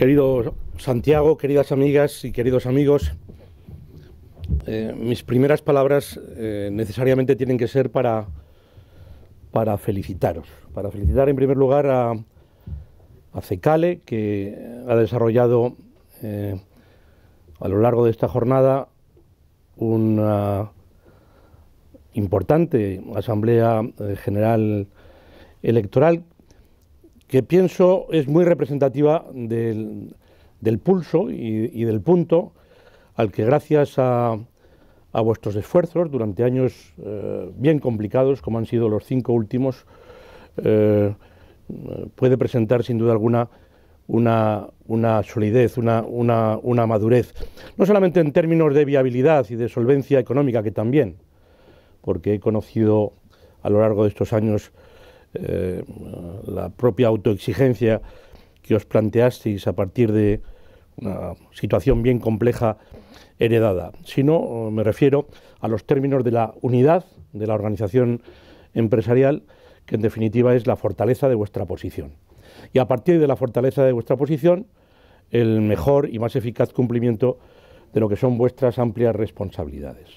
Querido Santiago, queridas amigas y queridos amigos, eh, mis primeras palabras eh, necesariamente tienen que ser para, para felicitaros. Para felicitar en primer lugar a, Cecale, que ha desarrollado eh, a lo largo de esta jornada una importante asamblea general electoral que pienso es muy representativa del, pulso y, del punto al que gracias a, vuestros esfuerzos durante años eh, bien complicados, como han sido los cinco últimos, eh, puede presentar sin duda alguna una, solidez, una, una, una, madurez, no solamente en términos de viabilidad y de solvencia económica, que también, porque he conocido a lo largo de estos años eh, la propia autoexigencia que os planteasteis a partir de una situación bien compleja heredada, sino me refiero a los términos de la unidad de la organización empresarial, que en definitiva es la fortaleza de vuestra posición. Y a partir de la fortaleza de vuestra posición, el mejor y más eficaz cumplimiento de lo que son vuestras amplias responsabilidades.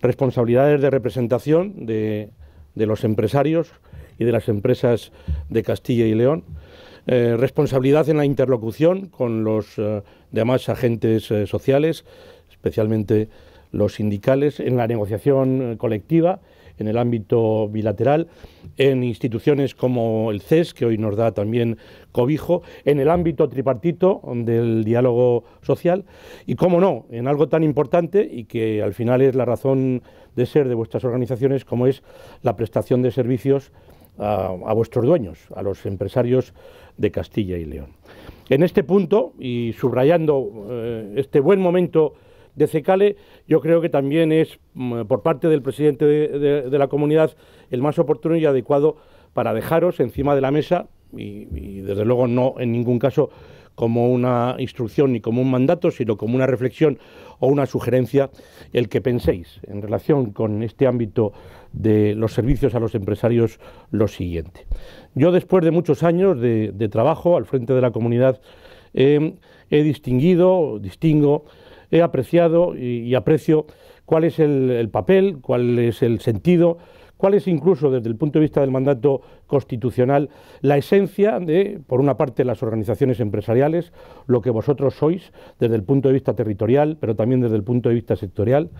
Responsabilidades de representación de de los empresarios y de las empresas de Castilla y León. Eh, responsabilidad en la interlocución con los eh, demás agentes eh, sociales, especialmente los sindicales, en la negociación colectiva en el ámbito bilateral, en instituciones como el CES, que hoy nos da también cobijo, en el ámbito tripartito del diálogo social y, cómo no, en algo tan importante y que al final es la razón de ser de vuestras organizaciones, como es la prestación de servicios a, vuestros dueños, a los empresarios de Castilla y León. En este punto, y subrayando eh, este buen momento de Cecale, yo creo que también es, mm, por parte del presidente de, la comunidad, el más oportuno y adecuado para dejaros encima de la mesa y, desde luego no en ningún caso como una instrucción ni como un mandato, sino como una reflexión o una sugerencia, el que penséis en relación con este ámbito de los servicios a los empresarios lo siguiente. Yo después de muchos años de, trabajo al frente de la comunidad eh, he distinguido, distingo he apreciado y, aprecio cuál es el, papel, cuál es el sentido, cuál es incluso desde el punto de vista del mandato constitucional la esencia de, por una parte, las organizaciones empresariales, lo que vosotros sois desde el punto de vista territorial, pero también desde el punto de vista sectorial,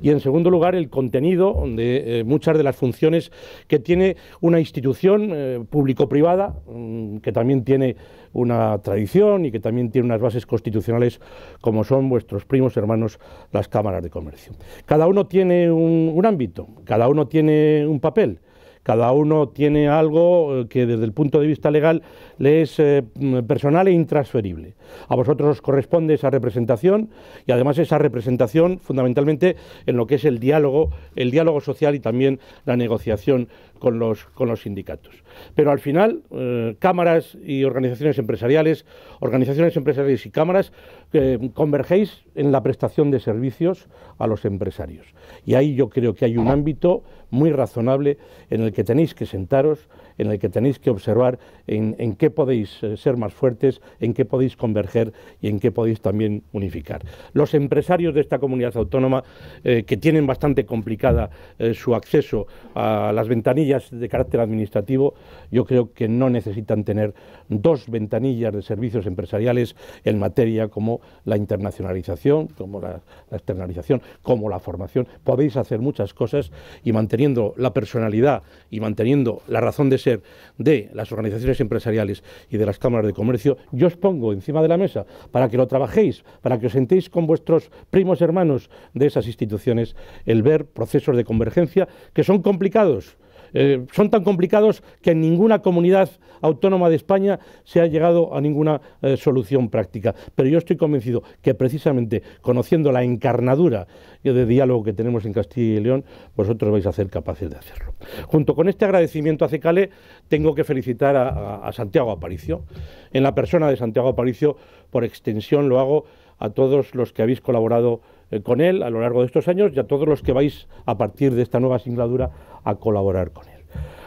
y en segundo lugar, el contenido de eh, muchas de las funciones que tiene una institución eh, público-privada, mm, que también tiene una tradición y que también tiene unas bases constitucionales como son vuestros primos hermanos las cámaras de comercio. Cada uno tiene un, ámbito, cada uno tiene un papel cada uno tiene algo eh, que desde el punto de vista legal le es eh, mm, personal e intransferible. A vosotros os corresponde esa representación y además esa representación fundamentalmente en lo que es el diálogo, el diálogo social y también la negociación con los, con los sindicatos. Pero al final, eh, cámaras y organizaciones empresariales, organizaciones empresariales y cámaras eh, convergéis en la prestación de servicios a los empresarios. Y ahí yo creo que hay un ámbito muy razonable en el que tenéis que sentaros en el que tenéis que observar en, qué podéis eh, ser más fuertes, en qué podéis converger y en qué podéis también unificar. Los empresarios de esta comunidad autónoma, eh, que tienen bastante complicada eh, su acceso a las ventanillas de carácter administrativo, yo creo que no necesitan tener dos ventanillas de servicios empresariales en materia como la internacionalización, como la, la externalización, como la formación. Podéis hacer muchas cosas y manteniendo la personalidad y manteniendo la razón de ser de las organizaciones empresariales y de las cámaras de comercio, yo os pongo encima de la mesa para que lo trabajéis, para que os sentéis con vuestros primos hermanos de esas instituciones, el ver procesos de convergencia que son complicados, eh, son tan complicados que en ninguna comunidad autónoma de España se ha llegado a ninguna eh, solución práctica. Pero yo estoy convencido que precisamente conociendo la encarnadura de diálogo que tenemos en Castilla y León, vosotros vais a ser capaces de hacerlo. Junto con este agradecimiento a Cecale, tengo que felicitar a, a Santiago Aparicio. En la persona de Santiago Aparicio, por extensión, lo hago a todos los que habéis colaborado eh, con él a lo largo de estos años y a todos los que vais a partir de esta nueva singladura a colaborar con él.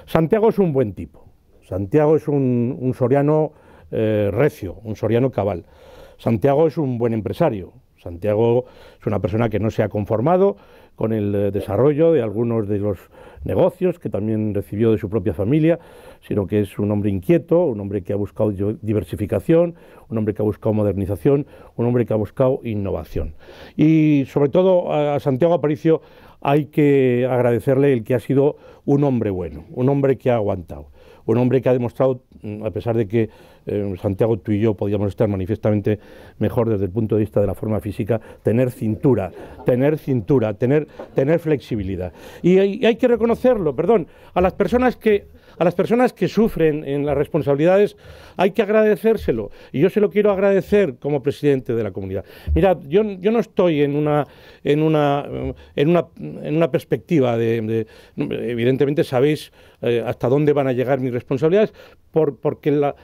Santiago es un buen tipo, Santiago es un, soriano eh, recio, un soriano cabal. Santiago es un buen empresario, Santiago es una persona que no se ha conformado con el eh, desarrollo de algunos de los negocios, que también recibió de su propia familia, sino que es un hombre inquieto, un hombre que ha buscado diversificación, un hombre que ha buscado modernización, un hombre que ha buscado innovación. Y sobre todo a Santiago Aparicio hay que agradecerle el que ha sido un hombre bueno, un hombre que ha aguantado un hombre que ha demostrado, mm, a pesar de que eh, Santiago, tú y yo podíamos estar manifiestamente mejor desde el punto de vista de la forma física, tener cintura, tener cintura, tener, tener flexibilidad. Y hay, que reconocerlo, perdón, a las personas que a las personas que sufren en las responsabilidades hay que agradecérselo. Y yo se lo quiero agradecer como presidente de la comunidad. Mira, yo, yo no estoy en una, en una, eh, en una, en una perspectiva de Evidentemente sabéis eh, hasta dónde van a llegar mis responsabilidades, por, porque la,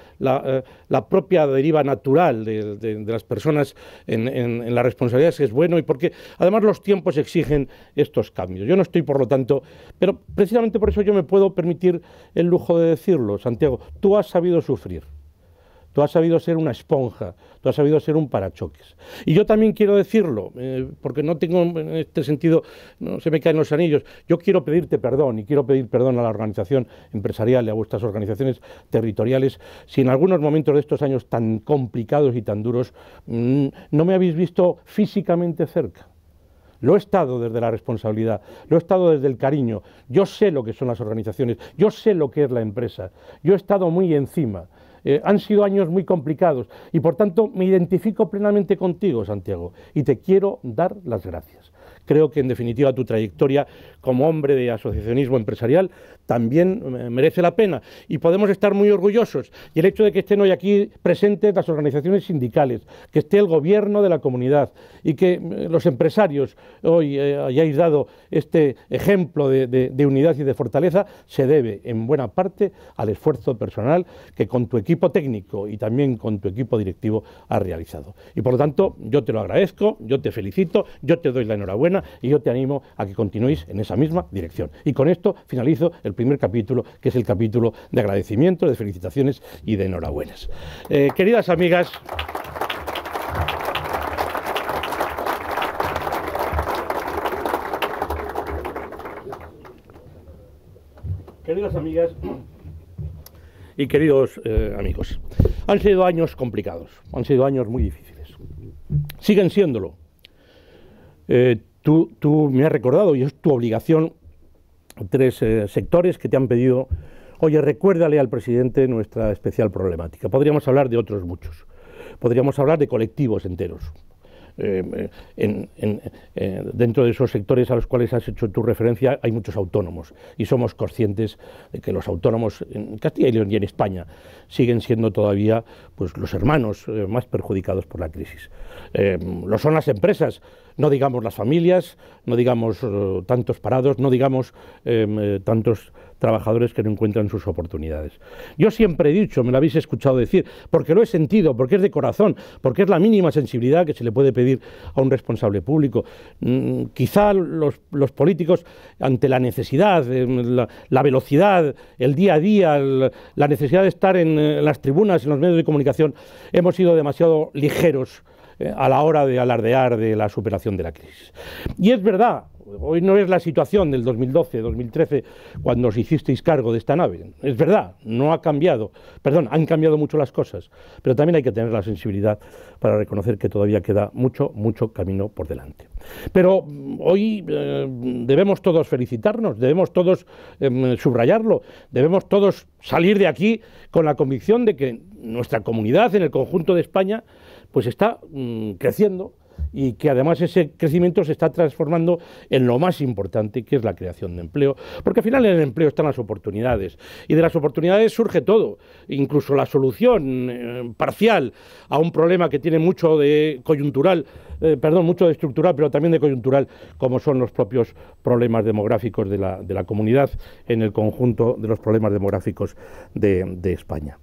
eh, propia deriva natural de, las personas en, en, en, las responsabilidades es bueno y porque además los tiempos exigen estos cambios. Yo no estoy, por lo tanto, pero precisamente por eso yo me puedo permitir el lujo de decirlo, Santiago, tú has sabido sufrir. Tú has sabido ser una esponja, tú has sabido ser un parachoques. Y yo también quiero decirlo, eh, porque no tengo en este sentido, no se me caen los anillos, yo quiero pedirte perdón y quiero pedir perdón a la organización empresarial y a vuestras organizaciones territoriales si en algunos momentos de estos años tan complicados y tan duros mm, no me habéis visto físicamente cerca. Lo he estado desde la responsabilidad, lo he estado desde el cariño. Yo sé lo que son las organizaciones, yo sé lo que es la empresa, yo he estado muy encima. Eh, han sido años muy complicados y por tanto me identifico plenamente contigo, Santiago, y te quiero dar las gracias. Creo que en definitiva tu trayectoria como hombre de asociacionismo empresarial también eh, merece la pena y podemos estar muy orgullosos. Y el hecho de que estén hoy aquí presentes las organizaciones sindicales, que esté el gobierno de la comunidad y que eh, los empresarios hoy eh, hayáis dado este ejemplo de, unidad y de fortaleza, se debe en buena parte al esfuerzo personal que con tu equipo técnico y también con tu equipo directivo has realizado. Y por lo tanto, yo te lo agradezco, yo te felicito, yo te doy la enhorabuena y yo te animo a que continuéis en esa misma dirección. Y con esto finalizo el primer capítulo, que es el capítulo de agradecimiento, de felicitaciones y de enhorabuenas. Eh, queridas amigas, queridas amigas y queridos eh, amigos, han sido años complicados, han sido años muy difíciles. Siguen siéndolo. Eh, tú, tú, me has recordado, y es tu obligación tres eh, sectores que te han pedido, oye, recuérdale al presidente nuestra especial problemática. Podríamos hablar de otros muchos. Podríamos hablar de colectivos enteros. Eh, eh, en, eh, dentro de esos sectores a los cuales has hecho tu referencia hay muchos autónomos y somos conscientes de que los autónomos en Castilla y León y en España siguen siendo todavía pues, los hermanos más perjudicados por la crisis. lo son las empresas, no digamos las familias, no digamos tantos parados, no digamos tantos trabajadores que no encuentran sus oportunidades. Yo siempre he dicho, me lo habéis escuchado decir, porque lo he sentido, porque es de corazón, porque es la mínima sensibilidad que se le puede pedir a un responsable público. Mm, quizá los, políticos, ante la necesidad, eh, la, velocidad, el día a día, la necesidad de estar en, eh, las tribunas, en los medios de comunicación, hemos sido demasiado ligeros eh, a la hora de alardear de la superación de la crisis. Y es verdad, Hoy no es la situación del 2012-2013 cuando os hicisteis cargo de esta nave. Es verdad, no ha cambiado. Perdón, han cambiado mucho las cosas, pero también hay que tener la sensibilidad para reconocer que todavía queda mucho, mucho camino por delante. Pero mm, hoy eh, debemos todos felicitarnos, debemos todos em, subrayarlo, debemos todos salir de aquí con la convicción de que nuestra comunidad en el conjunto de España pues está mm, creciendo, y que además ese crecimiento se está transformando en lo más importante, que es la creación de empleo, porque al final en el empleo están las oportunidades, y de las oportunidades surge todo, incluso la solución eh, parcial a un problema que tiene mucho de coyuntural, eh, perdón, mucho de estructural, pero también de coyuntural, como son los propios problemas demográficos de la, de la comunidad en el conjunto de los problemas demográficos de, España.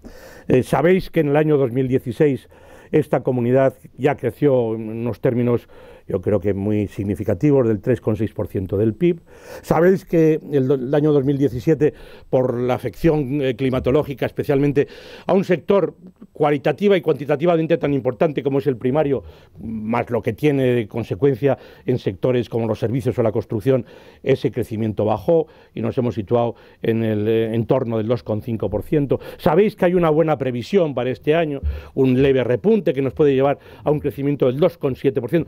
Eh, sabéis que en el año 2016 esta comunidad ya creció en unos términos yo creo que muy significativo del 3,6% del PIB. Sabéis que el, año 2017, por la afección eh, climatológica, especialmente a un sector cualitativa y cuantitativamente tan importante como es el primario, más lo que tiene de consecuencia en sectores como los servicios o la construcción, ese crecimiento bajó y nos hemos situado en el eh, entorno del 2,5%. Sabéis que hay una buena previsión para este año, un leve repunte que nos puede llevar a un crecimiento del 2,7%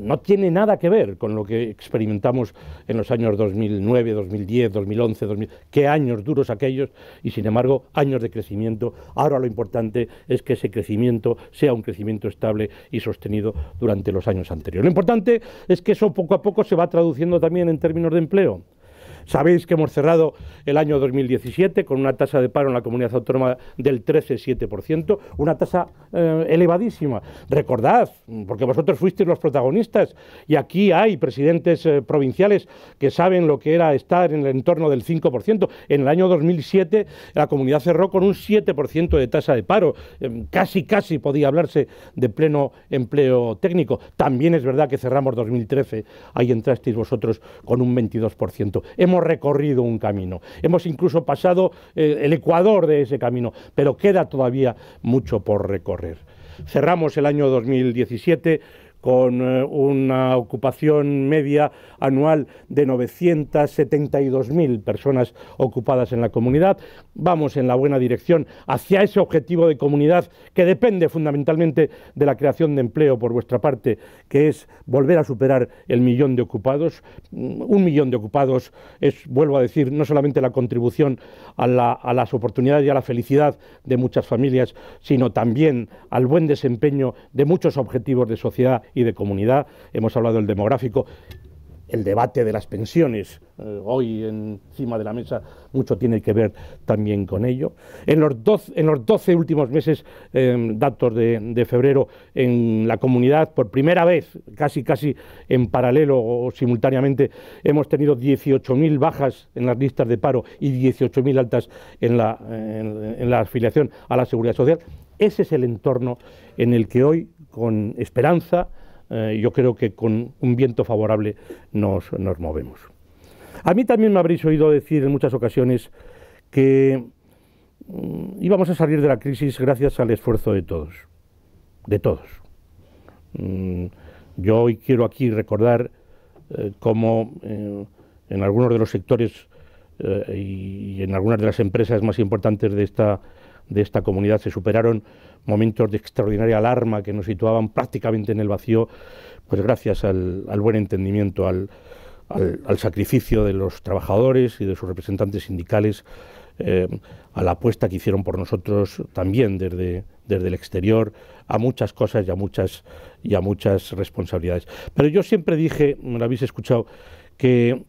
no tiene nada que ver con lo que experimentamos en los años 2009, 2010, 2011, 2000. Qué años duros aquellos y sin embargo años de crecimiento. Ahora lo importante es que ese crecimiento sea un crecimiento estable y sostenido durante los años anteriores. Lo importante es que eso poco a poco se va traduciendo también en términos de empleo. Sabéis que hemos cerrado el año 2017 con una tasa de paro en la comunidad autónoma del 13,7%, una tasa eh, elevadísima. Recordad, porque vosotros fuisteis los protagonistas y aquí hay presidentes eh, provinciales que saben lo que era estar en el entorno del 5%. En el año 2007 la comunidad cerró con un 7% de tasa de paro. Eh, casi, casi podía hablarse de pleno empleo técnico. También es verdad que cerramos 2013, ahí entrasteis vosotros con un 22%. Hemos recorrido un camino, hemos incluso pasado eh, el ecuador de ese camino, pero queda todavía mucho por recorrer. Cerramos el año 2017 con eh, una ocupación media anual de 972.000 personas ocupadas en la comunidad. Vamos en la buena dirección hacia ese objetivo de comunidad que depende fundamentalmente de la creación de empleo por vuestra parte, que es volver a superar el millón de ocupados. Mm, un millón de ocupados es, vuelvo a decir, no solamente la contribución a, a las oportunidades y a la felicidad de muchas familias, sino también al buen desempeño de muchos objetivos de sociedad y de comunidad, hemos hablado del demográfico el debate de las pensiones, eh, hoy encima de la mesa, mucho tiene que ver también con ello. En los, 12, últimos meses, em, datos de, febrero, en la comunidad, por primera vez, casi casi en paralelo o simultáneamente, hemos tenido 18.000 bajas en las listas de paro y 18.000 altas en la afiliación a la Seguridad Social. Ese es el entorno en el que hoy, con esperanza, eh, yo creo que con un viento favorable nos, movemos. A mí también me habréis oído decir en muchas ocasiones que mm, íbamos a salir de la crisis gracias al esfuerzo de todos, de todos. Mm, yo hoy quiero aquí recordar eh, cómo eh, en algunos de los sectores y en algunas de las empresas más importantes de esta de esta comunidad se superaron momentos de extraordinaria alarma que nos situaban prácticamente en el vacío, pues gracias al, buen entendimiento, al, sacrificio de los trabajadores y de sus representantes sindicales, eh, a la apuesta que hicieron por nosotros también desde, desde el exterior, a muchas cosas y a muchas, y a muchas responsabilidades. Pero yo siempre dije, me lo habéis escuchado, que,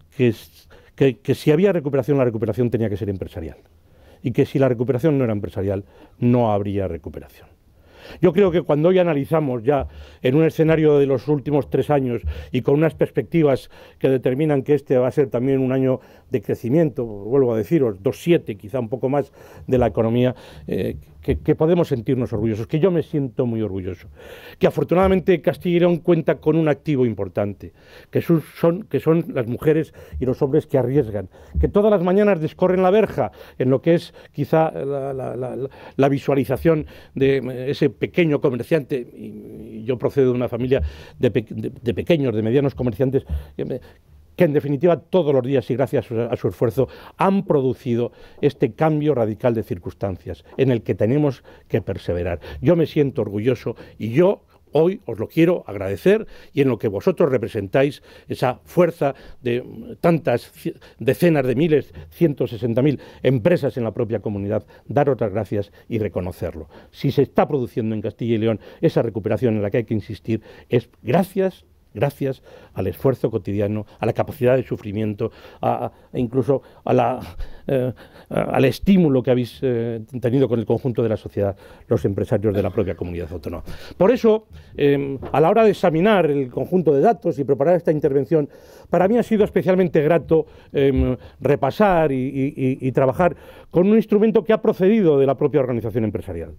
que si había recuperación, la recuperación tenía que ser empresarial y que si la recuperación no era empresarial no habría recuperación. Yo creo que cuando hoy analizamos ya en un escenario de los últimos tres años y con unas perspectivas que determinan que este va a ser también un año de crecimiento, vuelvo a deciros, siete, quizá un poco más de la economía, eh, que, podemos sentirnos orgullosos, que yo me siento muy orgulloso, que afortunadamente Castilla cuenta con un activo importante, que son, que son las mujeres y los hombres que arriesgan, que todas las mañanas descorren la verja en lo que es quizá la visualización de ese pequeño comerciante, y yo procedo de una familia de, pequeños, de medianos comerciantes, que, en definitiva todos los días y gracias a su, esfuerzo han producido este cambio radical de circunstancias en el que tenemos que perseverar. Yo me siento orgulloso y yo Hoy os lo quiero agradecer y en lo que vosotros representáis esa fuerza de tantas decenas de miles, 160.000 empresas en la propia comunidad, dar otras gracias y reconocerlo. Si se está produciendo en Castilla y León esa recuperación en la que hay que insistir, es gracias gracias al esfuerzo cotidiano, a la capacidad de sufrimiento, e incluso eh, al estímulo que habéis eh, tenido con el conjunto de la sociedad, los empresarios de la propia comunidad autónoma. Por eso, em, a la hora de examinar el conjunto de datos y preparar esta intervención, para mí ha sido especialmente grato em, repasar y, y trabajar con un instrumento que ha procedido de la propia organización empresarial.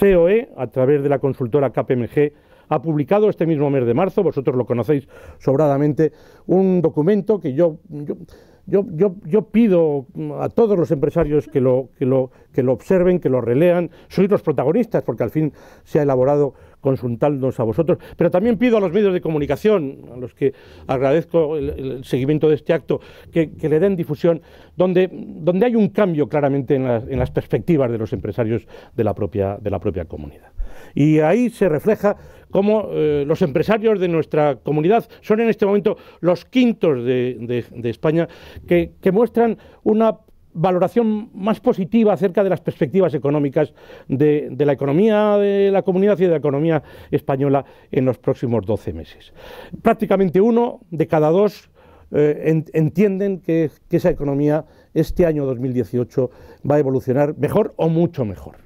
COE, a través de la consultora KPMG, ha publicado este mismo mes de marzo, vosotros lo conocéis sobradamente, un documento que yo, pido a todos los empresarios que lo, observen, que lo relean, sois los protagonistas, porque al fin se ha elaborado consultándonos a vosotros, pero también pido a los medios de comunicación, a los que agradezco el, seguimiento de este acto, que, le den difusión, donde, donde hay un cambio claramente en las, en las perspectivas de los empresarios de la propia, de la propia comunidad. Y ahí se refleja cómo eh, los empresarios de nuestra comunidad son en este momento los quintos de, España que, muestran una valoración más positiva acerca de las perspectivas económicas de, la economía de la comunidad y de la economía española en los próximos 12 meses. Prácticamente uno de cada dos eh, entienden que, que esa economía este año 2018 va a evolucionar mejor o mucho mejor.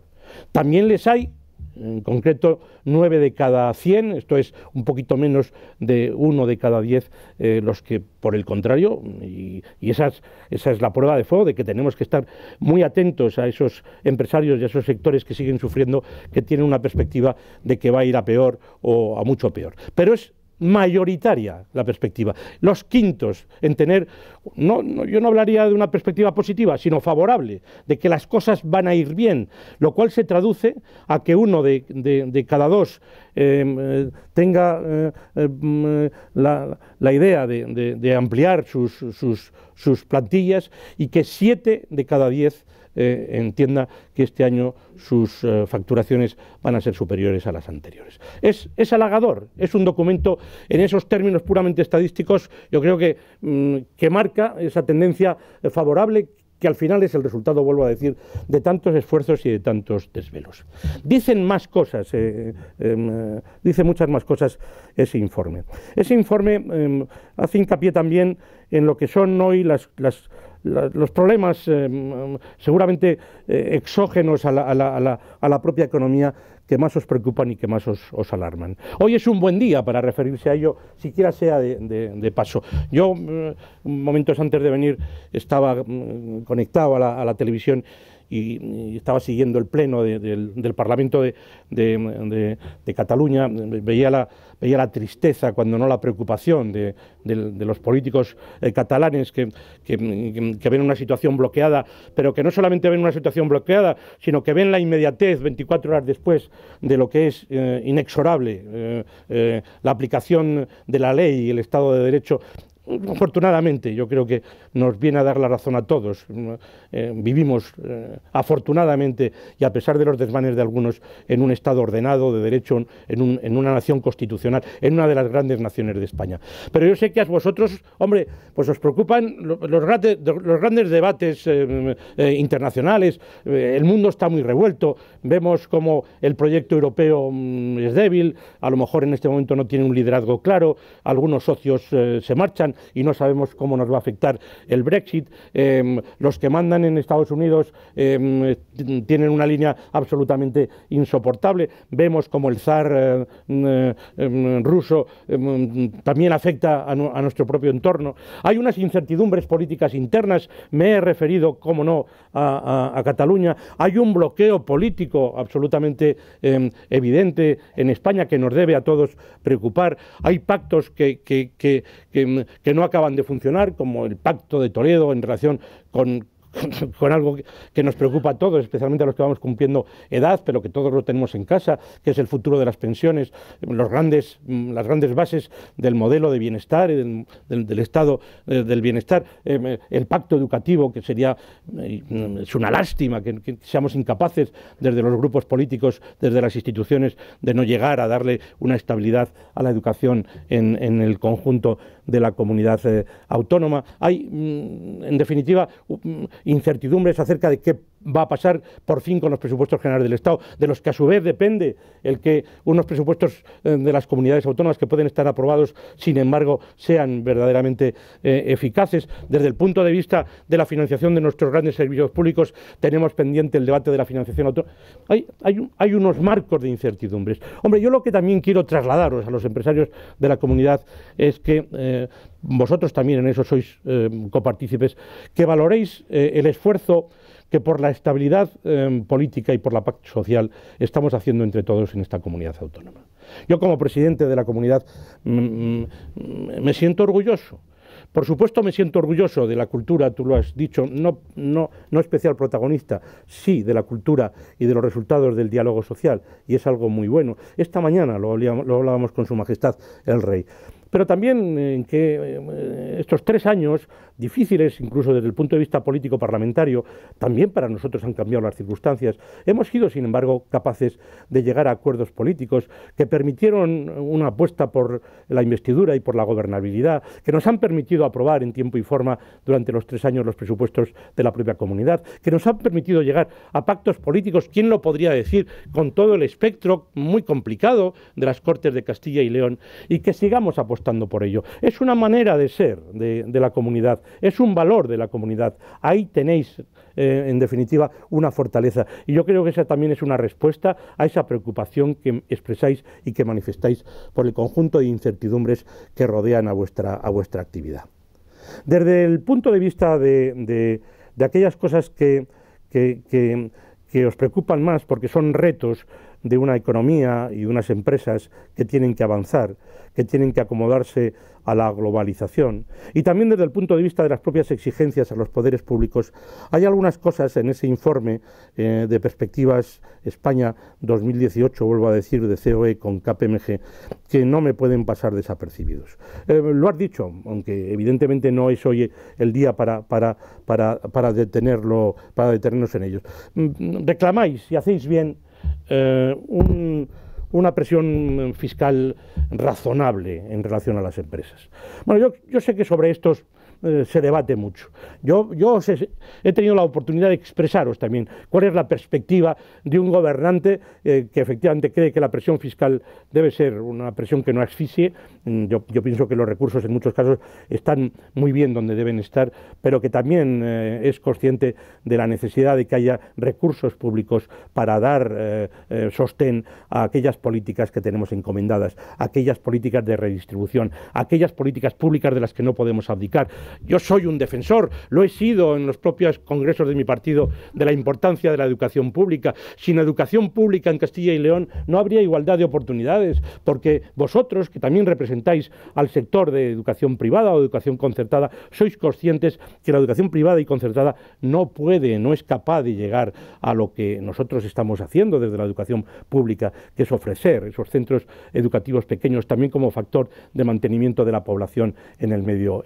También les hay en concreto 9 de cada 100, esto es un poquito menos de 1 de cada 10 eh, los que por el contrario, y, esa, es, esa, es, la prueba de fuego de que tenemos que estar muy atentos a esos empresarios y a esos sectores que siguen sufriendo, que tienen una perspectiva de que va a ir a peor o a mucho peor. Pero es mayoritaria la perspectiva. Los quintos en tener, no, yo no hablaría de una perspectiva positiva, sino favorable, de que las cosas van a ir bien, lo cual se traduce a que uno de, cada dos em, eh, tenga eh, em, eh, la, idea de, ampliar sus plantillas y que siete de cada diez eh, entienda que este año sus eh, facturaciones van a ser superiores a las anteriores. Es, halagador, es un documento en esos términos puramente estadísticos, yo creo que, mm, que marca esa tendencia favorable que al final es el resultado, vuelvo a decir, de tantos esfuerzos y de tantos desvelos. Dicen más cosas, eh, em, dice muchas más cosas ese informe. Ese informe em, hace hincapié también en lo que son hoy las, los problemas eh, seguramente eh, exógenos a la, a, la, a la, propia economía que más os preocupan y que más os, alarman. Hoy es un buen día para referirse a ello, siquiera sea de, de, de paso. Yo, eh, momentos antes de venir, estaba mm, conectado a la, televisión y, estaba siguiendo el pleno del, Parlamento de, Cataluña, veía la, veía la tristeza, cuando no la preocupación de, los políticos eh, catalanes que, ven una situación bloqueada, pero que no solamente ven una situación bloqueada, sino que ven la inmediatez 24 horas después de lo que es eh, inexorable eh, la aplicación de la ley y el Estado de Derecho afortunadamente, yo creo que nos viene a dar la razón a todos. Eh, vivimos eh, afortunadamente y a pesar de los desmanes de algunos en un Estado ordenado, de derecho, en, una nación constitucional, en una de las grandes naciones de España. Pero yo sé que a vosotros, hombre, pues os preocupan los, los, grandes debates eh, internacionales, el mundo está muy revuelto, vemos como el proyecto europeo mm, es débil, a lo mejor en este momento no tiene un liderazgo claro, algunos socios se marchan, y no sabemos cómo nos va a afectar el Brexit. Em, los que mandan en Estados Unidos em, tienen una línea absolutamente insoportable. Vemos como el zar eh, mm, eh, mm, ruso em, también afecta a, nuestro propio entorno. Hay unas incertidumbres políticas internas. Me he referido, como no, a, Cataluña. Hay un bloqueo político absolutamente evidente en España que nos debe a todos preocupar. Hay pactos que mm, que no acaban de funcionar, como el Pacto de Toledo en relación con, con algo que nos preocupa a todos, especialmente a los que vamos cumpliendo edad, pero que todos lo tenemos en casa, que es el futuro de las pensiones, los grandes, mm, las grandes bases del modelo de bienestar del, estado eh, del bienestar, eh, el pacto educativo, que sería, eh, es una lástima que, seamos incapaces desde los grupos políticos, desde las instituciones, de no llegar a darle una estabilidad a la educación en, en el conjunto de la comunidad eh, autónoma. Hay, mm, en definitiva, mm, incertidumbres acerca de qué va a pasar por fin con los presupuestos generales del Estado, de los que a su vez depende el que unos presupuestos eh, de las comunidades autónomas que pueden estar aprobados, sin embargo, sean verdaderamente eh, eficaces. Desde el punto de vista de la financiación de nuestros grandes servicios públicos, tenemos pendiente el debate de la financiación autónoma. Hay, unos marcos de incertidumbres. Hombre, yo lo que también quiero trasladaros a los empresarios de la comunidad es que eh, vosotros también en eso sois copartícipes, que valoréis el esfuerzo que por la estabilidad em, política y por la pacto social estamos haciendo entre todos en esta comunidad autónoma. Yo como presidente de la comunidad mm, mm, me siento orgulloso. Por supuesto me siento orgulloso de la cultura, tú lo has dicho, no, no, no especial protagonista, sí de la cultura y de los resultados del diálogo social, y es algo muy bueno. Esta mañana lo hablábamos con Su Majestad el Rey pero también eh, en que eh, estos tres años, difíciles incluso desde el punto de vista político parlamentario, también para nosotros han cambiado las circunstancias. Hemos sido, sin embargo, capaces de llegar a acuerdos políticos que permitieron una apuesta por la investidura y por la gobernabilidad, que nos han permitido aprobar en tiempo y forma durante los tres años los presupuestos de la propia comunidad, que nos han permitido llegar a pactos políticos, ¿quién lo podría decir? Con todo el espectro muy complicado de las Cortes de Castilla y León, y que sigamos apostando por ello. Es una manera de ser de, la comunidad, es un valor de la comunidad. Ahí tenéis, eh, en definitiva, una fortaleza. Y yo creo que esa también es una respuesta a esa preocupación que expresáis y que manifestáis por el conjunto de incertidumbres que rodean a vuestra, a vuestra actividad. Desde el punto de vista de, de, aquellas cosas que, que, que os preocupan más porque son retos, de una economía y unas empresas que tienen que avanzar, que tienen que acomodarse a la globalización. Y también desde el punto de vista de las propias exigencias a los poderes públicos, hay algunas cosas en ese informe eh, de perspectivas España 2018, vuelvo a decir, de COE con KPMG, que no me pueden pasar desapercibidos. Eh, lo has dicho, aunque evidentemente no es hoy el día para, para, para, para, detenerlo, para detenernos en ellos. Mm, reclamáis y hacéis bien eh, una presión fiscal razonable en relación a las empresas. Bueno, yo sé que sobre estos eh, se debate mucho. Yo, he, tenido la oportunidad de expresaros también cuál es la perspectiva de un gobernante eh, que efectivamente cree que la presión fiscal debe ser una presión que no asfixie. Mm, yo, pienso que los recursos en muchos casos están muy bien donde deben estar, pero que también eh, es consciente de la necesidad de que haya recursos públicos para dar sostén a aquellas políticas que tenemos encomendadas, aquellas políticas de redistribución, aquellas políticas públicas de las que no podemos abdicar yo soy un defensor, lo he sido en los propios congresos de mi partido, de la importancia de la educación pública. Sin educación pública en Castilla y León no habría igualdad de oportunidades, porque vosotros, que también representáis al sector de educación privada o educación concertada, sois conscientes que la educación privada y concertada no puede, no es capaz de llegar a lo que nosotros estamos haciendo desde la educación pública, que es ofrecer esos centros educativos pequeños también como factor de mantenimiento de la población en el medio,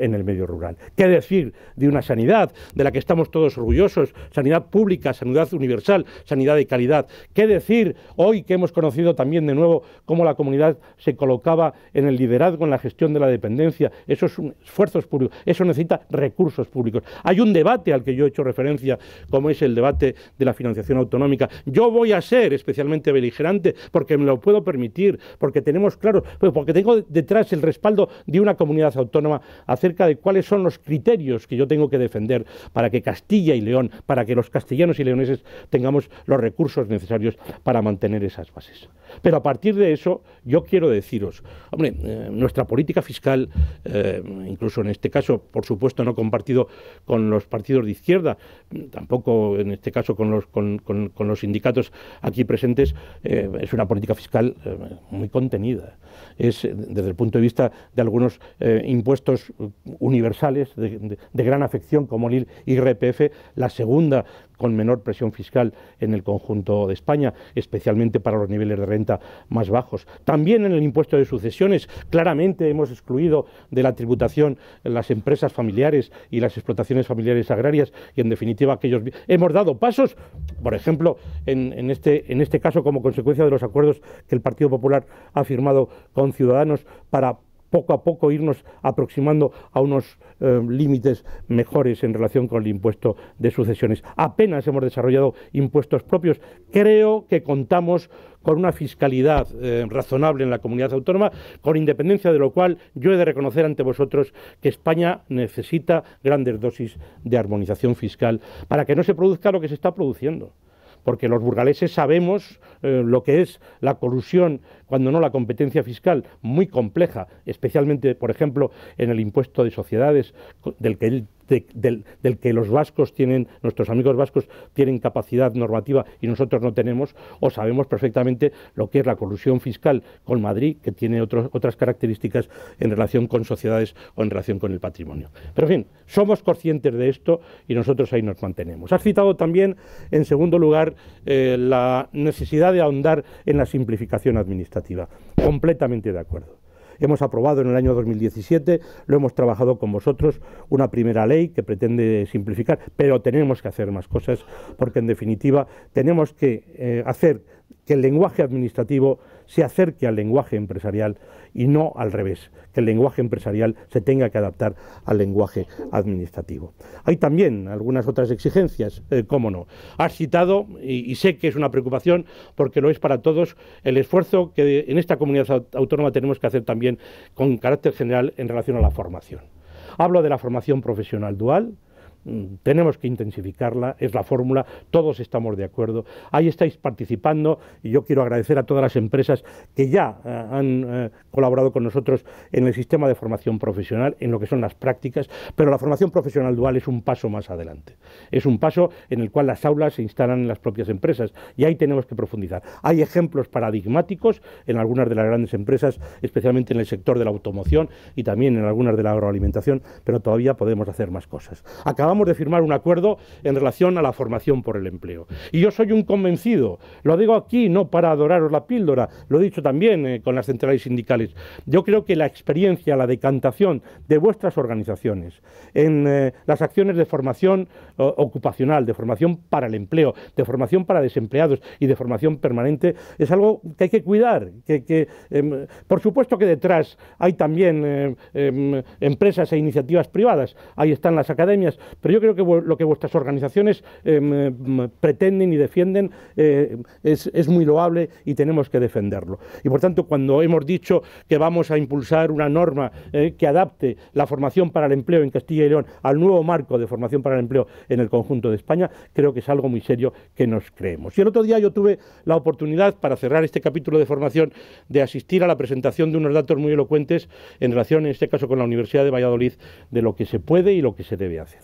rural. ¿Qué decir de una sanidad de la que estamos todos orgullosos? Sanidad pública, sanidad universal, sanidad de calidad. ¿Qué decir hoy que hemos conocido también de nuevo cómo la comunidad se colocaba en el liderazgo, en la gestión de la dependencia? Eso un esfuerzos públicos, eso necesita recursos públicos. Hay un debate al que yo he hecho referencia, como es el debate de la financiación autonómica. Yo voy a ser especialmente beligerante porque me lo puedo permitir, porque tenemos claro, pues porque tengo detrás el respaldo de una comunidad autónoma acerca de cuáles son los criterios que yo tengo que defender para que Castilla y León, para que los castellanos y leoneses tengamos los recursos necesarios para mantener esas bases. Pero a partir de eso, yo quiero deciros, hombre, eh, nuestra política fiscal, eh, incluso en este caso, por supuesto, no compartido con los partidos de izquierda, tampoco en este caso con los, con, los sindicatos aquí presentes, eh, es una política fiscal muy contenida. Es, desde el punto de vista de algunos impuestos universales, de, gran afección como el IRPF, la segunda con menor presión fiscal en el conjunto de España, especialmente para los niveles de renta más bajos. También en el impuesto de sucesiones, claramente hemos excluido de la tributación las empresas familiares y las explotaciones familiares agrarias y, en definitiva, Hemos dado pasos, por ejemplo, en, este, en este caso, como consecuencia de los acuerdos que el Partido Popular ha firmado con Ciudadanos para poco a poco irnos aproximando a unos eh, límites mejores en relación con el impuesto de sucesiones. Apenas hemos desarrollado impuestos propios. Creo que contamos con una fiscalidad eh, razonable en la comunidad autónoma, con independencia de lo cual yo he de reconocer ante vosotros que España necesita grandes dosis de armonización fiscal para que no se produzca lo que se está produciendo porque los burgaleses sabemos eh, lo que es la corrupción, cuando no la competencia fiscal, muy compleja, especialmente, por ejemplo, en el impuesto de sociedades, del que él del, que los vascos tienen, nuestros amigos vascos tienen capacidad normativa y nosotros no tenemos, o sabemos perfectamente lo que es la colusión fiscal con Madrid, que tiene otras características en relación con sociedades o en relación con el patrimonio. Pero en fin, somos conscientes de esto y nosotros ahí nos mantenemos. Has citado también, en segundo lugar, eh, la necesidad de ahondar en la simplificación administrativa. Completamente de acuerdo. Hemos aprobado en el año 2017, lo hemos trabajado con vosotros, una primera ley que pretende simplificar, pero tenemos que hacer más cosas porque en definitiva tenemos que eh, hacer que el lenguaje administrativo se acerque al lenguaje empresarial y no al revés, que el lenguaje empresarial se tenga que adaptar al lenguaje administrativo. Hay también algunas otras exigencias, eh, cómo no. Has citado, y, y, sé que es una preocupación porque lo es para todos, el esfuerzo que en esta comunidad autónoma tenemos que hacer también con carácter general en relación a la formación. Hablo de la formación profesional dual, Mm, tenemos que intensificarla, es la fórmula, todos estamos de acuerdo. Ahí estáis participando y yo quiero agradecer a todas las empresas que ya eh, han eh, colaborado con nosotros en el sistema de formación profesional, en lo que son las prácticas, pero la formación profesional dual es un paso más adelante. Es un paso en el cual las aulas se instalan en las propias empresas y ahí tenemos que profundizar. Hay ejemplos paradigmáticos en algunas de las grandes empresas, especialmente en el sector de la automoción y también en algunas de la agroalimentación, pero todavía podemos hacer más cosas. Vamos de firmar un acuerdo en relación a la formación por el empleo. Y yo soy un convencido, lo digo aquí no para adoraros la píldora, lo he dicho también eh, con las centrales sindicales, yo creo que la experiencia, la decantación de vuestras organizaciones en eh, las acciones de formación ocupacional, de formación para el empleo, de formación para desempleados y de formación permanente, es algo que hay que cuidar. Em, por supuesto que detrás hay también em, em, empresas e iniciativas privadas, ahí están las academias, pero yo creo que lo que vuestras organizaciones em, em, pretenden y defienden eh, es, muy loable y tenemos que defenderlo. Y por tanto, cuando hemos dicho que vamos a impulsar una norma eh, que adapte la formación para el empleo en Castilla y León al nuevo marco de formación para el empleo en el conjunto de España, creo que es algo muy serio que nos creemos. Y el otro día yo tuve la oportunidad, para cerrar este capítulo de formación, de asistir a la presentación de unos datos muy elocuentes en relación, en este caso, con la Universidad de Valladolid, de lo que se puede y lo que se debe hacer.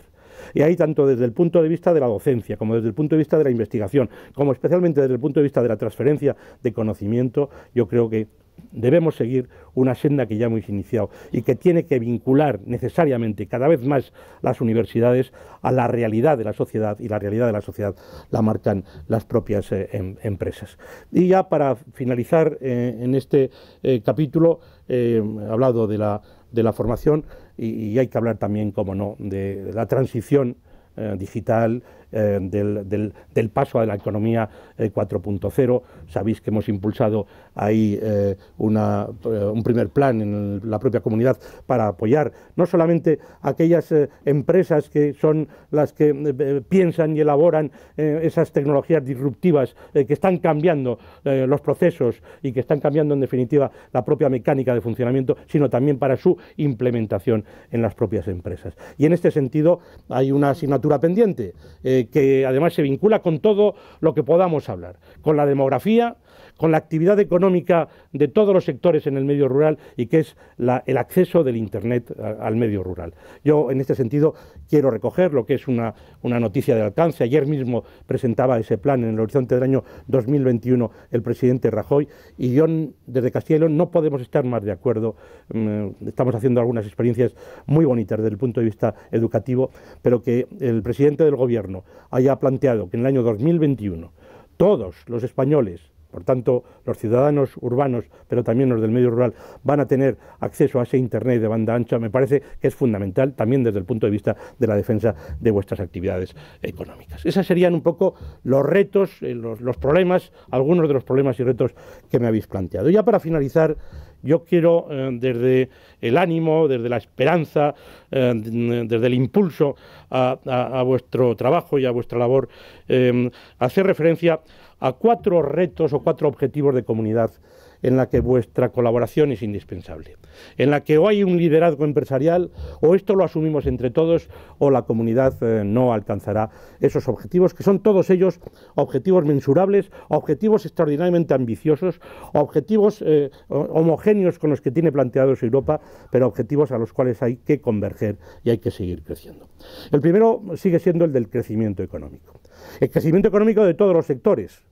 Y ahí tanto desde el punto de vista de la docencia, como desde el punto de vista de la investigación, como especialmente desde el punto de vista de la transferencia de conocimiento, yo creo que debemos seguir una senda que ya hemos iniciado y que tiene que vincular necesariamente cada vez más las universidades a la realidad de la sociedad y la realidad de la sociedad la marcan las propias eh, em, empresas. Y ya para finalizar eh, en este eh, capítulo, he hablado de la de la formación y, hay que hablar también, como no, de la transición eh, digital, eh, del, paso a la economía 4.0. Eh, Sabéis que hemos impulsado ahí eh, una, un primer plan en la propia comunidad para apoyar no solamente aquellas empresas que son las que piensan y elaboran esas tecnologías disruptivas que están cambiando los procesos y que están cambiando en definitiva la propia mecánica de funcionamiento, sino también para su implementación en las propias empresas. Y en este sentido hay una asignatura pendiente que además se vincula con todo lo que podamos hablar, con la demografía, con la actividad económica de todos los sectores en el medio rural y que es la, el acceso del Internet al medio rural. Yo, en este sentido, quiero recoger lo que es una, una noticia de alcance. Ayer mismo presentaba ese plan en el horizonte del año 2021 el presidente Rajoy y yo, desde Castilla no podemos estar más de acuerdo. Mm, estamos haciendo algunas experiencias muy bonitas desde el punto de vista educativo, pero que el presidente del Gobierno haya planteado que en el año 2021 todos los españoles por tanto, los ciudadanos urbanos, pero también los del medio rural, van a tener acceso a ese Internet de banda ancha. Me parece que es fundamental también desde el punto de vista de la defensa de vuestras actividades económicas. Esos serían un poco los retos, eh, los, problemas, algunos de los problemas y retos que me habéis planteado. Ya para finalizar, yo quiero, eh, desde el ánimo, desde la esperanza, eh, desde el impulso a, vuestro trabajo y a vuestra labor, hacer referencia a cuatro retos o cuatro objetivos de comunidad en la que vuestra colaboración es indispensable, en la que o hay un liderazgo empresarial, o esto lo asumimos entre todos, o la comunidad eh, no alcanzará esos objetivos, que son todos ellos objetivos mensurables, objetivos extraordinariamente ambiciosos, objetivos eh, homogéneos con los que tiene planteados Europa, pero objetivos a los cuales hay que converger y hay que seguir creciendo. El primero sigue siendo el del crecimiento económico. El crecimiento económico de todos los sectores,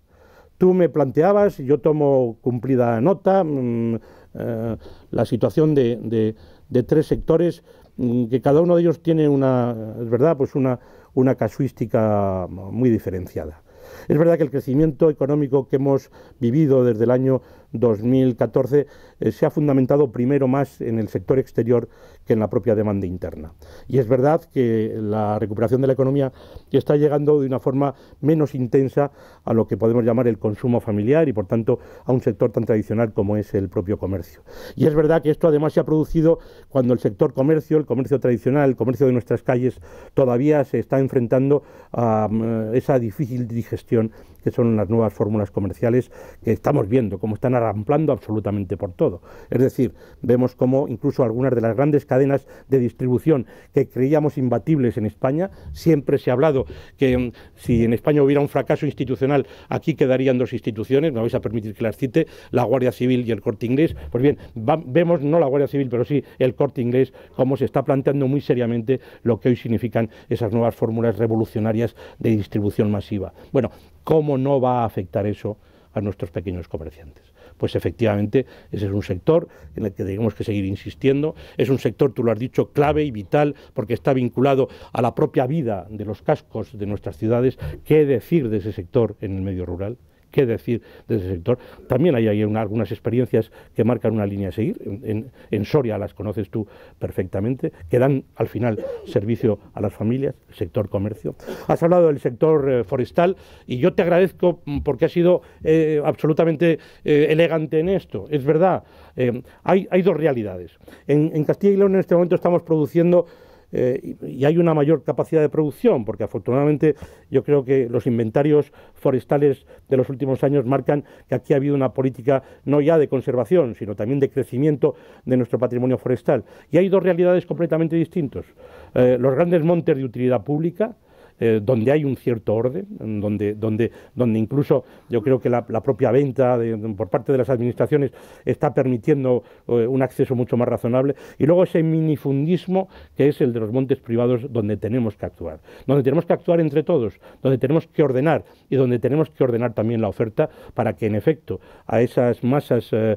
Tú me planteabas, yo tomo cumplida nota, mm, eh, la situación de, de, tres sectores, mm, que cada uno de ellos tiene una, es verdad, pues una, una casuística muy diferenciada. Es verdad que el crecimiento económico que hemos vivido desde el año 2014 eh, se ha fundamentado primero más en el sector exterior que en la propia demanda interna. Y es verdad que la recuperación de la economía está llegando de una forma menos intensa a lo que podemos llamar el consumo familiar y por tanto a un sector tan tradicional como es el propio comercio. Y es verdad que esto además se ha producido cuando el sector comercio, el comercio tradicional, el comercio de nuestras calles todavía se está enfrentando a mm, esa difícil digestión que son las nuevas fórmulas comerciales que estamos viendo cómo están Ramplando absolutamente por todo. Es decir, vemos cómo incluso algunas de las grandes cadenas de distribución que creíamos imbatibles en España, siempre se ha hablado que mm, si en España hubiera un fracaso institucional, aquí quedarían dos instituciones, me vais a permitir que las cite, la Guardia Civil y el Corte Inglés. Pues bien, vemos no la Guardia Civil, pero sí el Corte Inglés, cómo se está planteando muy seriamente lo que hoy significan esas nuevas fórmulas revolucionarias de distribución masiva. Bueno, ¿cómo no va a afectar eso a nuestros pequeños comerciantes? pues efectivamente ese es un sector en el que tenemos que seguir insistiendo. Es un sector, tú lo has dicho, clave y vital porque está vinculado a la propia vida de los cascos de nuestras ciudades. ¿Qué decir de ese sector en el medio rural? qué decir de ese sector. También hay algunas experiencias que marcan una línea a seguir. En, Soria las conoces tú perfectamente, que dan al final servicio a las familias, sector comercio. Has hablado del sector eh, forestal y yo te agradezco mm, porque has sido eh, absolutamente eh, elegante en esto. Es verdad, hay, dos realidades. en Castilla y León en este momento estamos produciendo eh, y hay una mayor capacidad de producción, porque afortunadamente yo creo que los inventarios forestales de los últimos años marcan que aquí ha habido una política no ya de conservación, sino también de crecimiento de nuestro patrimonio forestal. Y hay dos realidades completamente distintas. Eh, los grandes montes de utilidad pública, eh, donde hay un cierto orden, donde, donde, donde incluso yo creo que la, propia venta por parte de las administraciones está permitiendo eh, un acceso mucho más razonable, y luego ese minifundismo que es el de los montes privados donde tenemos que actuar, donde tenemos que actuar entre todos, donde tenemos que ordenar y donde tenemos que ordenar también la oferta para que en efecto a esas masas, eh,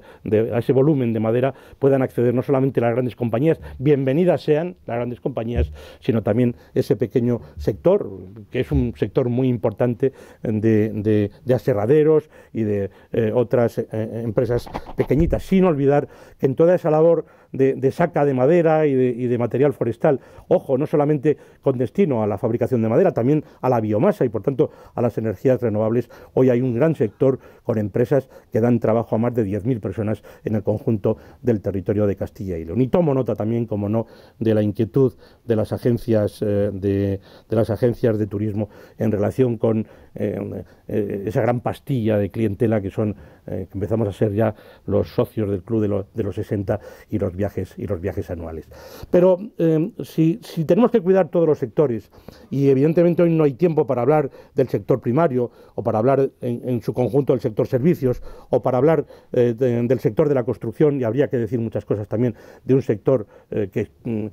a ese volumen de madera puedan acceder no solamente las grandes compañías, bienvenidas sean las grandes compañías, sino también ese pequeño sector que es un sector muy importante de, aserraderos y de eh, otras eh, eh, empresas pequeñitas, sin olvidar que en toda esa labor de, saca de madera y de, material forestal. Ojo, no solamente con destino a la fabricación de madera, también a la biomasa y por tanto a las energías renovables. Hoy hay un gran sector con empresas que dan trabajo a más de 10.000 personas en el conjunto del territorio de Castilla y León. Y tomo nota también, como no, de la inquietud de las agencias, eh, de las agencias de turismo en relación con eh, eh, esa gran pastilla de clientela que son eh, que empezamos a ser ya los socios del club de, los 60 y los viajes y los viajes anuales. Pero si, si tenemos que cuidar todos los sectores y evidentemente hoy no hay tiempo para hablar del sector primario o para hablar en, su conjunto del sector servicios o para hablar del sector de la construcción y habría que decir muchas cosas también de un sector que mm,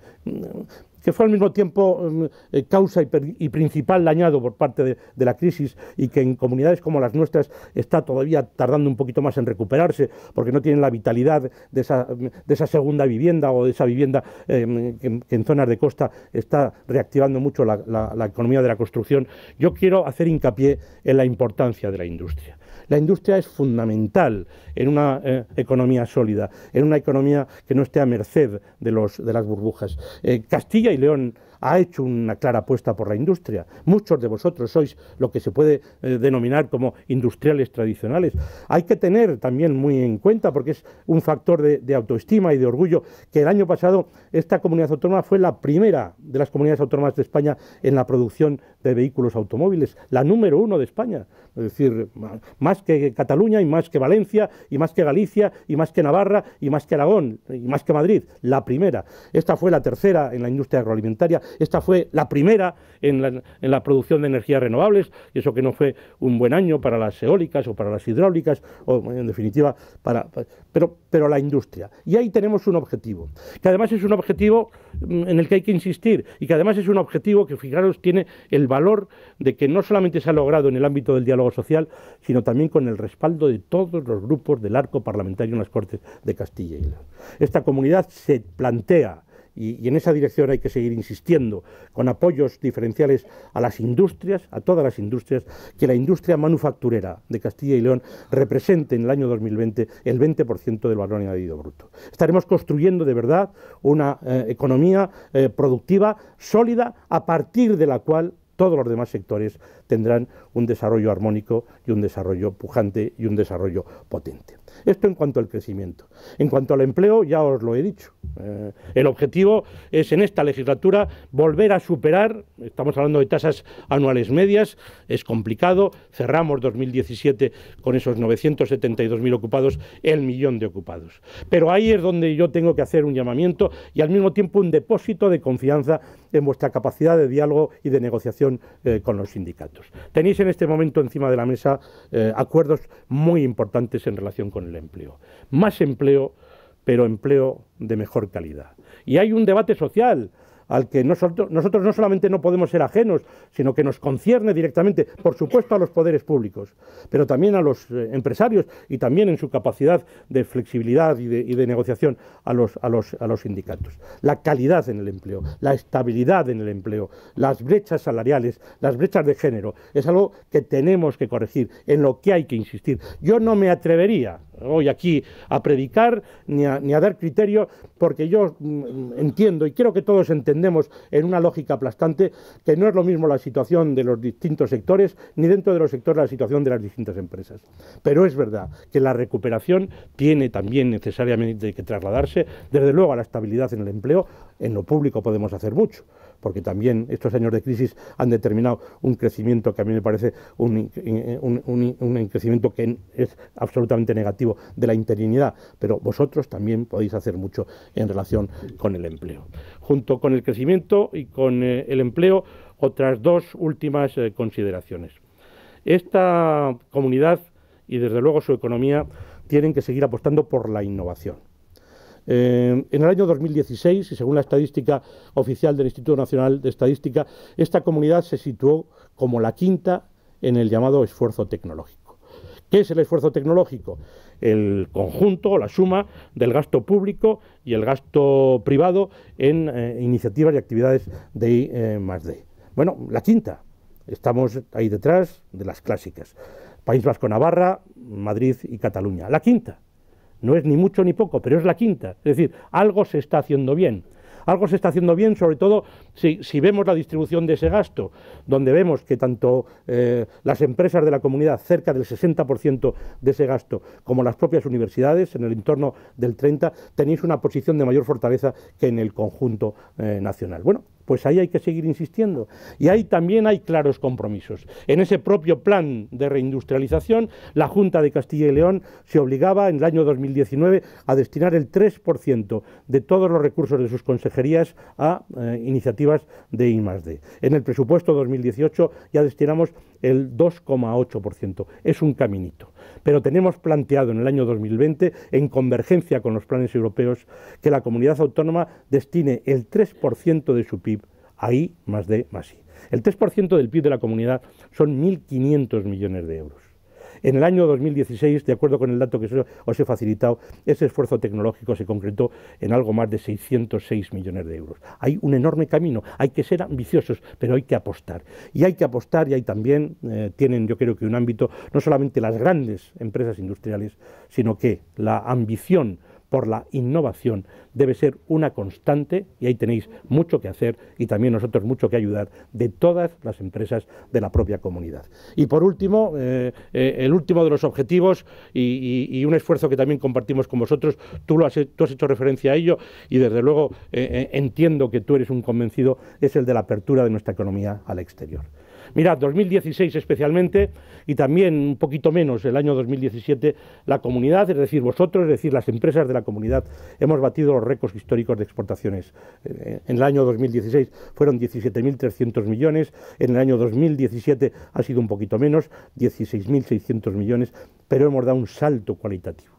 que fue al mismo tiempo mm, eh, causa y, principal dañado por parte de, la crisis y que en comunidades como las nuestras está todavía tardando un poquito más en recuperarse porque no tienen la vitalidad de esa, mm, segunda vivienda o de esa vivienda eh, mm, que, en zonas de costa está reactivando mucho la economía de la construcción, yo quiero hacer hincapié en la importancia de la industria. La industria es fundamental en una eh, economía sólida, en una economía que no esté a merced de, los, de las burbujas. Eh, Castilla y León ha hecho una clara apuesta por la industria. Muchos de vosotros sois lo que se puede eh, denominar como industriales tradicionales. Hay que tener también muy en cuenta, porque es un factor de, de autoestima y de orgullo, que el año pasado esta comunidad autónoma fue la primera de las comunidades autónomas de España en la producción de vehículos automóviles, la número uno de España. Es decir, más que Cataluña y más que Valencia y más que Galicia y más que Navarra y más que Aragón y más que Madrid, la primera. Esta fue la tercera en la industria agroalimentaria esta fue la primera en la, producción de energías renovables, y eso que no fue un buen año para las eólicas o para las hidráulicas, o en definitiva, para, pero, pero la industria. Y ahí tenemos un objetivo, que además es un objetivo mm, en el que hay que insistir, y que además es un objetivo que, fijaros, tiene el valor de que no solamente se ha logrado en el ámbito del diálogo social, sino también con el respaldo de todos los grupos del arco parlamentario en las Cortes de Castilla y León. Esta comunidad se plantea y, en esa dirección hay que seguir insistiendo, con apoyos diferenciales a las industrias, a todas las industrias, que la industria manufacturera de Castilla y León represente en el año 2020 el 20% del valor añadido bruto. Estaremos construyendo de verdad una eh, economía eh, productiva sólida a partir de la cual todos los demás sectores tendrán un desarrollo armónico y un desarrollo pujante y un desarrollo potente. Esto en cuanto al crecimiento. En cuanto al empleo, ya os lo he dicho. Eh, el objetivo es en esta legislatura volver a superar, estamos hablando de tasas anuales medias, es complicado, cerramos 2017 con esos 972.000 ocupados, el millón de ocupados. Pero ahí es donde yo tengo que hacer un llamamiento y al mismo tiempo un depósito de confianza en vuestra capacidad de diálogo y de negociación eh, con los sindicatos. Tenéis en este momento encima de la mesa eh, acuerdos muy importantes en relación con el empleo. Más empleo, pero empleo de mejor calidad. Y hay un debate social al que nosotros, no solamente no podemos ser ajenos, sino que nos concierne directamente, por supuesto, a los poderes públicos, pero también a los eh, empresarios y también en su capacidad de flexibilidad y de, negociación a los, sindicatos. La calidad en el empleo, la estabilidad en el empleo, las brechas salariales, las brechas de género, es algo que tenemos que corregir, en lo que hay que insistir. Yo no me atrevería hoy aquí a predicar ni a, dar criterio, porque yo mm, entiendo y quiero que todos entendamos entendemos en una lógica aplastante que no es lo mismo la situación de los distintos sectores ni dentro de los sectores la situación de las distintas empresas. Pero es verdad que la recuperación tiene también necesariamente que trasladarse, desde luego, a la estabilidad en el empleo. En lo público podemos hacer mucho porque también estos años de crisis han determinado un crecimiento que a mí me parece eh, un, crecimiento que es absolutamente negativo de la interinidad, pero vosotros también podéis hacer mucho en relación con el empleo. Junto con el crecimiento y con eh, el empleo, otras dos últimas eh, consideraciones. Esta comunidad y desde luego su economía tienen que seguir apostando por la innovación eh, en el año 2016, y según la estadística oficial del Instituto Nacional de Estadística, esta comunidad se situó como la quinta en el llamado esfuerzo tecnológico. ¿Qué es el esfuerzo tecnológico? El conjunto o la suma del gasto público y el gasto privado en eh, iniciativas y actividades de I eh, más D. Bueno, la quinta. Estamos ahí detrás de las clásicas. País Vasco, Navarra, Madrid y Cataluña. La quinta. No es ni mucho ni poco, pero es la quinta. Es decir, algo se está haciendo bien. Algo se está haciendo bien, sobre todo si, vemos la distribución de ese gasto, donde vemos que tanto eh, las empresas de la comunidad, cerca del 60% de ese gasto, como las propias universidades, en el entorno del 30%, tenéis una posición de mayor fortaleza que en el conjunto eh, nacional. Bueno, pues ahí hay que seguir insistiendo. Y ahí también hay claros compromisos. En ese propio plan de reindustrialización, la Junta de Castilla y León se obligaba en el año 2019 a destinar el 3% de todos los recursos de sus consejerías a eh, iniciativas de I+D. En el presupuesto 2018 ya destinamos el 2,8%. Es un caminito pero tenemos planteado en el año 2020, en convergencia con los planes europeos, que la comunidad autónoma destine el 3% de su PIB a I más D más I. El 3% del PIB de la comunidad son 1.500 millones de euros. En el año 2016, de acuerdo con el dato que os he facilitado, ese esfuerzo tecnológico se concretó en algo más de 606 millones de euros. Hay un enorme camino, hay que ser ambiciosos, pero hay que apostar. Y hay que apostar y hay también, eh, tienen yo creo que un ámbito, no solamente las grandes empresas industriales, sino que la ambición por la innovación debe ser una constante, y ahí tenéis mucho que hacer y también nosotros mucho que ayudar, de todas las empresas de la propia comunidad. Y por último, eh, eh, el último de los objetivos y, un esfuerzo que también compartimos con vosotros, tú, lo has, tú has hecho referencia a ello y desde luego eh, entiendo que tú eres un convencido, es el de la apertura de nuestra economía al exterior. Mirad, 2016 especialmente y también un poquito menos el año 2017, la comunidad, es decir, vosotros, es decir, las empresas de la comunidad, hemos batido los récords históricos de exportaciones. Eh, en el año 2016 fueron 17.300 millones, en el año 2017 ha sido un poquito menos, 16.600 millones, pero hemos dado un salto cualitativo.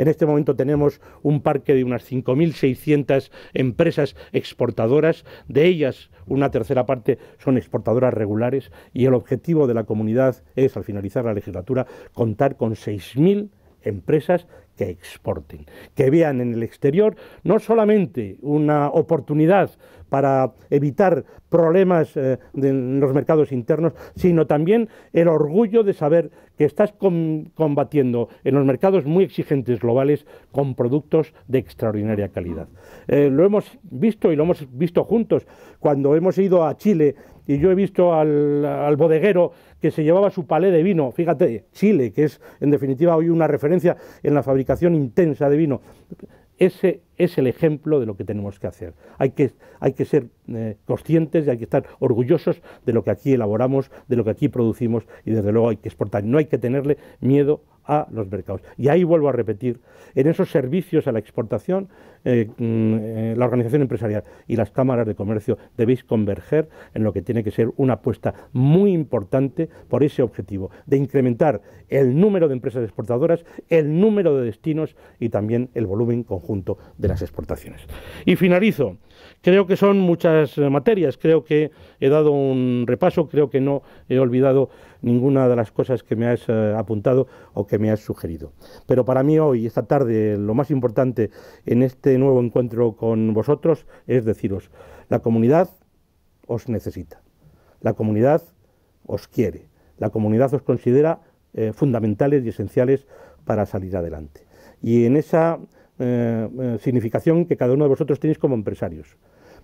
En este momento tenemos un parque de unas 5.600 empresas exportadoras, de ellas una tercera parte son exportadoras regulares y el objetivo de la comunidad es, al finalizar la legislatura, contar con 6.000 empresas que exporten, que vean en el exterior no solamente una oportunidad para evitar problemas eh, en los mercados internos, sino también el orgullo de saber que estás combatiendo en los mercados muy exigentes globales con productos de extraordinaria calidad. Eh, lo hemos visto y lo hemos visto juntos cuando hemos ido a Chile y yo he visto al, al bodeguero que se llevaba su palé de vino. Fíjate, Chile, que es en definitiva hoy una referencia en la fabricación intensa de vino. Ese es el ejemplo de lo que tenemos que hacer. Hay que, ser eh, conscientes y hay que estar orgullosos de lo que aquí elaboramos, de lo que aquí producimos y desde luego hay que exportar. No hay que tenerle miedo a los mercados. Y ahí vuelvo a repetir, en esos servicios a la exportación eh, mm, eh, la organización empresarial y las cámaras de comercio debéis converger en lo que tiene que ser una apuesta muy importante por ese objetivo de incrementar el número de empresas exportadoras, el número de destinos y también el volumen conjunto de las exportaciones. Y finalizo. Creo que son muchas eh, materias, creo que he dado un repaso, creo que no he olvidado ninguna de las cosas que me has apuntado o que me has sugerido. Pero para mí hoy, esta tarde, lo más importante en este este nuevo encuentro con vosotros es deciros, la comunidad os necesita, la comunidad os quiere, la comunidad os considera eh, fundamentales y esenciales para salir adelante. Y en esa eh, eh, significación que cada uno de vosotros tenéis como empresarios,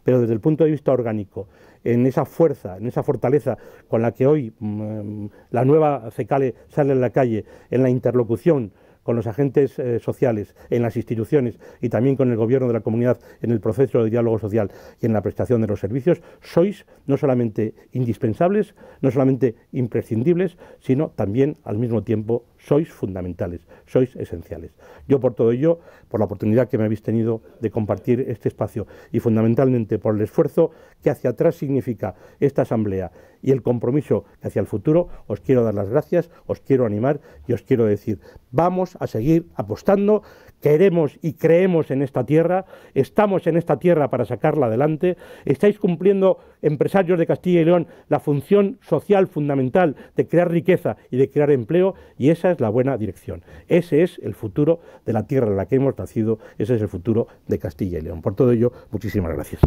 pero desde el punto de vista orgánico, en esa fuerza, en esa fortaleza con la que hoy mm, la nueva CECALE sale en la calle, en la interlocución, con los agentes eh, sociales, en las instituciones y también con el gobierno de la comunidad en el proceso de diálogo social y en la prestación de los servicios, sois no solamente indispensables, no solamente imprescindibles, sino también al mismo tiempo sois fundamentales, sois esenciales. Yo por todo ello, por la oportunidad que me habéis tenido de compartir este espacio y fundamentalmente por el esfuerzo que hacia atrás significa esta asamblea y el compromiso hacia el futuro, os quiero dar las gracias, os quiero animar y os quiero decir, vamos a seguir apostando, queremos y creemos en esta tierra, estamos en esta tierra para sacarla adelante, estáis cumpliendo, empresarios de Castilla y León, la función social fundamental de crear riqueza y de crear empleo, y esa es la buena dirección. Ese es el futuro de la tierra en la que hemos nacido, ese es el futuro de Castilla y León. Por todo ello, muchísimas gracias.